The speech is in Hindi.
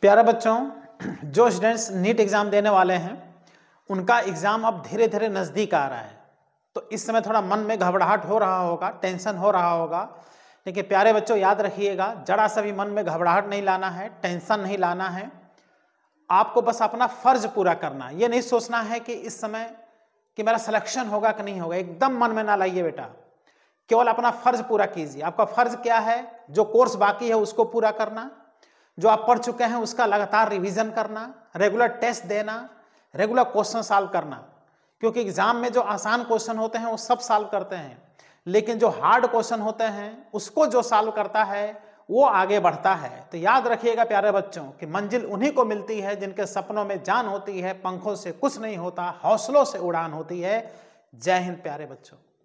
प्यारा बच्चों जो स्टूडेंट्स नीट एग्ज़ाम देने वाले हैं उनका एग्ज़ाम अब धीरे धीरे नज़दीक आ रहा है तो इस समय थोड़ा मन में घबराहट हो रहा होगा टेंशन हो रहा होगा लेकिन प्यारे बच्चों याद रखिएगा जरा सा भी मन में घबराहट नहीं लाना है टेंशन नहीं लाना है आपको बस अपना फ़र्ज पूरा करना ये नहीं सोचना है कि इस समय कि मेरा सिलेक्शन होगा कि नहीं होगा एकदम मन में ना लाइए बेटा केवल अपना फ़र्ज पूरा कीजिए आपका फ़र्ज क्या है जो कोर्स बाकी है उसको पूरा करना जो आप पढ़ चुके हैं उसका लगातार रिवीजन करना रेगुलर टेस्ट देना रेगुलर क्वेश्चन सॉल्व करना क्योंकि एग्जाम में जो आसान क्वेश्चन होते हैं वो सब सॉल्व करते हैं लेकिन जो हार्ड क्वेश्चन होते हैं उसको जो सॉल्व करता है वो आगे बढ़ता है तो याद रखिएगा प्यारे बच्चों कि मंजिल उन्हीं को मिलती है जिनके सपनों में जान होती है पंखों से कुछ नहीं होता हौसलों से उड़ान होती है जय हिंद प्यारे बच्चों